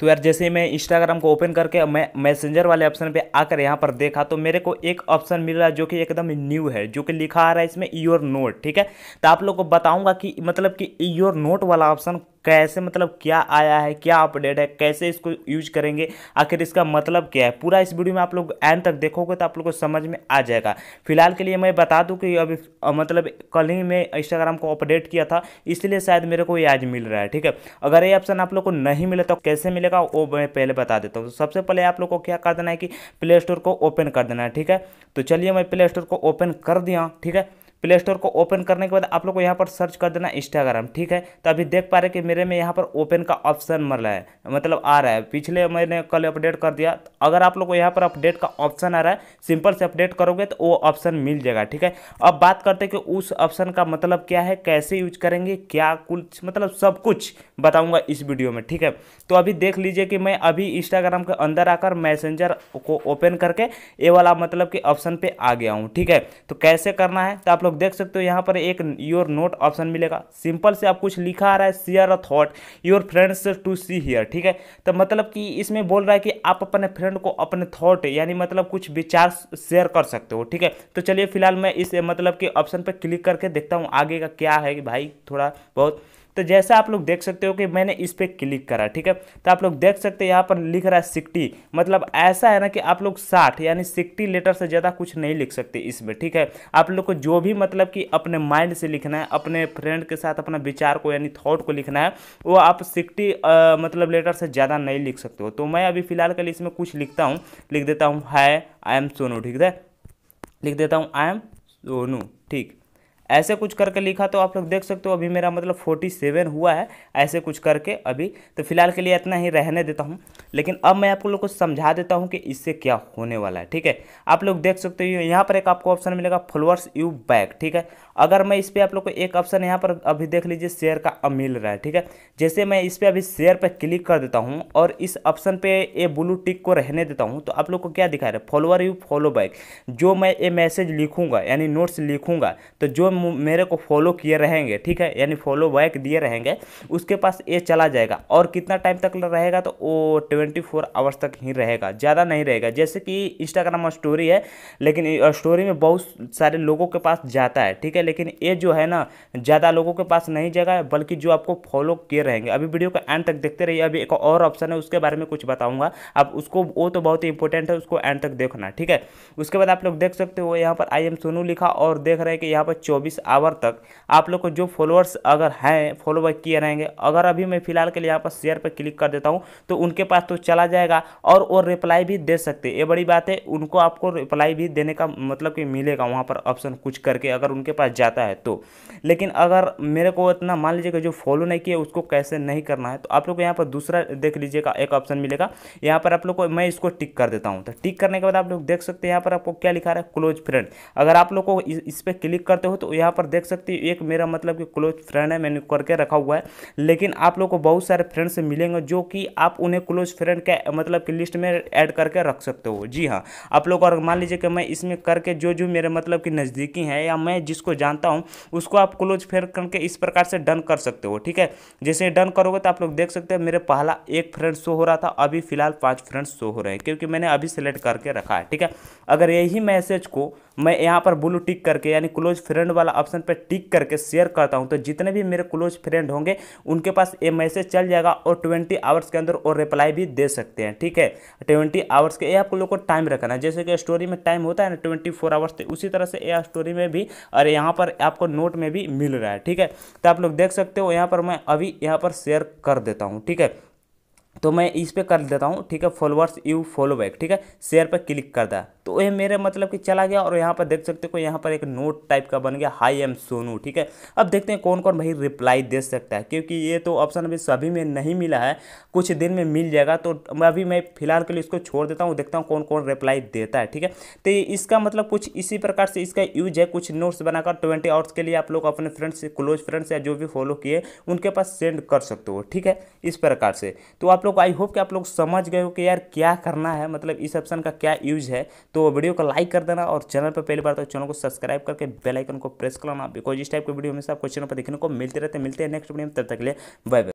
तो यार जैसे मैं इंस्टाग्राम को ओपन करके मैं मैसेंजर वाले ऑप्शन पे आकर यहाँ पर देखा तो मेरे को एक ऑप्शन मिल रहा है जो कि एकदम न्यू है जो कि लिखा आ रहा है इसमें योर नोट ठीक है तो आप लोग को बताऊँगा कि मतलब कि योर नोट वाला ऑप्शन कैसे मतलब क्या आया है क्या अपडेट है कैसे इसको यूज करेंगे आखिर इसका मतलब क्या है पूरा इस वीडियो में आप लोग एंड तक देखोगे तो आप लोग को समझ में आ जाएगा फिलहाल के लिए मैं बता दूँ कि अभी मतलब कल ही मैं इंस्टाग्राम को अपडेट किया था इसलिए शायद मेरे को ये आज मिल रहा है ठीक है अगर ये ऑप्शन आप लोग को नहीं मिले तो कैसे मिलेगा वो मैं पहले बता देता हूँ सबसे पहले आप लोग को क्या कर देना है कि प्ले स्टोर को ओपन कर देना है ठीक है तो चलिए मैं प्ले स्टोर को ओपन कर दिया ठीक है प्ले स्टोर को ओपन करने के बाद आप लोग को यहाँ पर सर्च कर देना इंस्टाग्राम ठीक है तो अभी देख पा रहे कि मेरे में यहाँ पर ओपन का ऑप्शन मर रहा है मतलब आ रहा है पिछले मैंने कल अपडेट कर दिया तो अगर आप लोग को यहाँ पर अपडेट का ऑप्शन आ रहा है सिंपल से अपडेट करोगे तो वो ऑप्शन मिल जाएगा ठीक है अब बात करते हैं कि उस ऑप्शन का मतलब क्या है कैसे यूज करेंगे क्या कुछ मतलब सब कुछ बताऊँगा इस वीडियो में ठीक है तो अभी देख लीजिए कि मैं अभी इंस्टाग्राम के अंदर आकर मैसेंजर को ओपन करके ये वाला मतलब कि ऑप्शन पर आ गया हूँ ठीक है तो कैसे करना है तो आप लोग लोग देख सकते हो यहाँ पर एक योर नोट ऑप्शन मिलेगा सिंपल से आप कुछ लिखा आ रहा है share a thought your friends to see here ठीक है तो मतलब कि इसमें बोल रहा है कि आप अपने फ्रेंड को अपने थॉट यानी मतलब कुछ विचार शेयर कर सकते हो ठीक है तो चलिए फिलहाल मैं इस मतलब के ऑप्शन पर क्लिक करके देखता हूँ आगे का क्या है कि भाई थोड़ा बहुत तो जैसा आप लोग देख सकते हो कि मैंने इस पर क्लिक करा ठीक है तो आप लोग देख सकते हैं यहाँ पर लिख रहा है सिक्सटी मतलब ऐसा है ना कि आप लोग साठ यानी सिक्सटी लेटर से ज़्यादा कुछ नहीं लिख सकते इसमें ठीक है आप लोग को जो भी मतलब कि अपने माइंड से लिखना है अपने फ्रेंड के साथ अपना विचार को यानी थॉट को लिखना है वो आप सिक्सटी मतलब लेटर से ज़्यादा नहीं लिख सकते हो तो मैं अभी फिलहाल के लिए इसमें कुछ लिखता हूँ लिख देता हूँ हाय आई एम सोनू ठीक है लिख देता हूँ आई एम सोनू ठीक ऐसे कुछ करके लिखा तो आप लोग देख सकते हो अभी मेरा मतलब फोर्टी सेवन हुआ है ऐसे कुछ करके अभी तो फिलहाल के लिए इतना ही रहने देता हूँ लेकिन अब मैं आप लोग को समझा देता हूँ कि इससे क्या होने वाला है ठीक है आप लोग देख सकते हो यहाँ पर एक आपको ऑप्शन मिलेगा फॉलोअर्स यू बैक ठीक है अगर मैं इस पर आप लोग को एक ऑप्शन यहाँ पर अभी देख लीजिए शेयर का अब मिल रहा है ठीक है जैसे मैं इस पर अभी शेयर पर क्लिक कर देता हूँ और इस ऑप्शन पर ये ब्लू टिक को रहने देता हूँ तो आप लोग को क्या दिखा रहा है फॉलोअर यू फॉलो बैक जो मैं ये मैसेज लिखूंगा यानी नोट्स लिखूंगा तो जो मेरे को फॉलो किए रहेंगे ठीक है यानी फॉलो बैक दिए रहेंगे उसके पास ये चला जाएगा और कितना टाइम तक रहेगा तो वो ट्वेंटी फोर आवर्स तक ही रहेगा ज़्यादा नहीं रहेगा जैसे कि इंस्टाग्राम स्टोरी है लेकिन स्टोरी में बहुत सारे लोगों के पास जाता है ठीक है लेकिन ये जो है ना ज़्यादा लोगों के पास नहीं जाएगा बल्कि जो आपको फॉलो किए रहेंगे अभी वीडियो का एंड तक देखते रहिए अभी एक और ऑप्शन है उसके बारे में कुछ बताऊँगा आप उसको वो तो बहुत ही इंपॉर्टेंट है उसको एंड तक देखना ठीक है उसके बाद आप लोग देख सकते हो यहाँ पर आई एम सोनू लिखा और देख रहे हैं कि यहाँ पर चौबीस चौबीस आवर तक आप लोग को जो फॉलोअर्स अगर हैं फॉलो बैक किए रहेंगे अगर अभी मैं फिलहाल के लिए यहाँ पर शेयर पर क्लिक कर देता हूँ तो उनके पास तो चला जाएगा और वो रिप्लाई भी दे सकते ये बड़ी बात है उनको आपको रिप्लाई भी देने का मतलब कि मिलेगा वहाँ पर ऑप्शन कुछ करके अगर उनके पास जाता है तो लेकिन अगर मेरे को इतना मान लीजिए कि जो फॉलो नहीं किया उसको कैसे नहीं करना है तो आप लोग को यहाँ पर दूसरा देख लीजिएगा एक ऑप्शन मिलेगा यहाँ पर आप लोग को मैं इसको टिक कर देता हूँ तो टिक करने के बाद आप लोग देख सकते हैं यहाँ पर आपको क्या लिखा रहा है क्लोज फ्रेंड अगर आप लोग को इस पर क्लिक करते हो तो यहाँ पर देख सकते हो एक मेरा मतलब कि क्लोज फ्रेंड है मैंने करके रखा हुआ है लेकिन आप लोग को बहुत सारे फ्रेंड्स मिलेंगे जो कि आप उन्हें क्लोज फ्रेंड के मतलब कि लिस्ट में ऐड करके रख सकते हो जी हाँ आप लोग और मान लीजिए कि मैं इसमें करके जो जो मेरे मतलब कि नज़दीकी हैं या मैं जिसको जानता हूँ उसको आप क्लोज फ्रेंड करके इस प्रकार से डन कर सकते हो ठीक है जैसे डन करोगे तो आप लोग देख सकते हो मेरे पहला एक फ्रेंड शो हो रहा था अभी फिलहाल पाँच फ्रेंड्स शो हो रहे हैं क्योंकि मैंने अभी सेलेक्ट करके रखा है ठीक है अगर यही मैसेज को मैं यहाँ पर ब्लू टिक करके यानी क्लोज फ्रेंड वाला ऑप्शन पर टिक करके शेयर करता हूँ तो जितने भी मेरे क्लोज फ्रेंड होंगे उनके पास ये मैसेज चल जाएगा और ट्वेंटी आवर्स के अंदर और रिप्लाई भी दे सकते हैं ठीक है ट्वेंटी आवर्स के ये आप लोग को टाइम रखना है जैसे कि स्टोरी में टाइम होता है ना ट्वेंटी फोर आवर्स तो उसी तरह से ये स्टोरी में भी और यहाँ पर आपको नोट में भी मिल रहा है ठीक है तो आप लोग देख सकते हो यहाँ पर मैं अभी यहाँ पर शेयर कर देता हूँ ठीक है तो मैं इस पर कर देता हूँ ठीक है फॉलोअर्स यू फॉलो बैक ठीक है शेयर पर क्लिक कर दिया तो यह मेरे मतलब कि चला गया और यहाँ पर देख सकते हो यहाँ पर एक नोट टाइप का बन गया हाई एम सोनू ठीक है अब देखते हैं कौन कौन भाई रिप्लाई दे सकता है क्योंकि ये तो ऑप्शन अभी सभी में नहीं मिला है कुछ दिन में मिल जाएगा तो अभी मैं फिलहाल के लिए इसको छोड़ देता हूँ देखता हूँ कौन कौन रिप्लाई देता है ठीक है तो इसका मतलब कुछ इसी प्रकार से इसका यूज है कुछ नोट्स बनाकर ट्वेंटी आवर्स के लिए आप लोग अपने फ्रेंड्स क्लोज फ्रेंड्स या जो भी फॉलो किए उनके पास सेंड कर सकते हो ठीक है इस प्रकार से तो आप लोग आई होप कि आप लोग समझ गए हो कि यार क्या करना है मतलब इस ऑप्शन का क्या यूज है तो तो वीडियो को लाइक कर देना और चैनल पर पहली बार तो चैनल को सब्सक्राइब करके बेलाइकन को प्रेस करना बिकॉज इस टाइप के वीडियो हमेशा आपको चैनल पर देखने को मिलते रहते मिलते हैं नेक्स्ट वीडियो में तब तक ले बाय